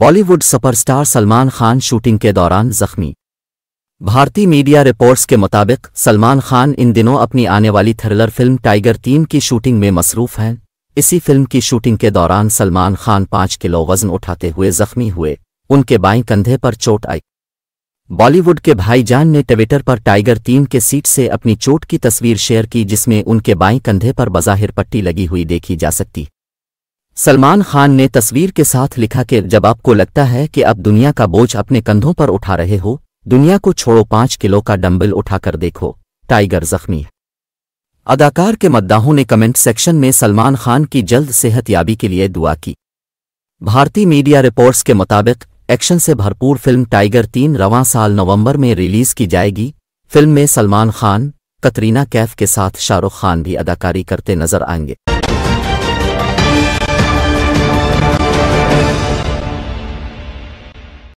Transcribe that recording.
Bollywood superstar Salman Khan shooting के दौरान जख्मी भारतीय मीडिया रिपोर्ट्स के मुताबिक सलमान खान इन दिनों अपनी आने वाली थ्रिलर फिल्म टाइगर तीन की शूटिंग में मसरूफ हैं इसी फिल्म की शूटिंग के दौरान सलमान खान पांच किलो वजन उठाते हुए जख्मी हुए उनके बाएं कंधे पर चोट आई बॉलीवुड के भाईजान ने ट्विटर पर टाइगर तीन के सीट से अपनी चोट की तस्वीर शेयर की जिसमें उनके बाएं कंधे पर बज़ाहिर पट्टी लगी हुई देखी जा सकती सलमान खान ने तस्वीर के साथ लिखा कि जब आपको लगता है कि अब दुनिया का बोझ अपने कंधों पर उठा रहे हो दुनिया को छोड़ो पांच किलो का डंबल उठाकर देखो टाइगर जख्मी अदाकार के मद्दाहों ने कमेंट सेक्शन में सलमान खान की जल्द सेहतयाबी के लिए दुआ की भारतीय मीडिया रिपोर्ट्स के मुताबिक एक्शन से भरपूर फिल्म टाइगर तीन रवां साल नवंबर में रिलीज की जाएगी फिल्म में सलमान खान कतरीना कैफ के साथ शाहरुख खान भी अदाकारी करते नजर आएंगे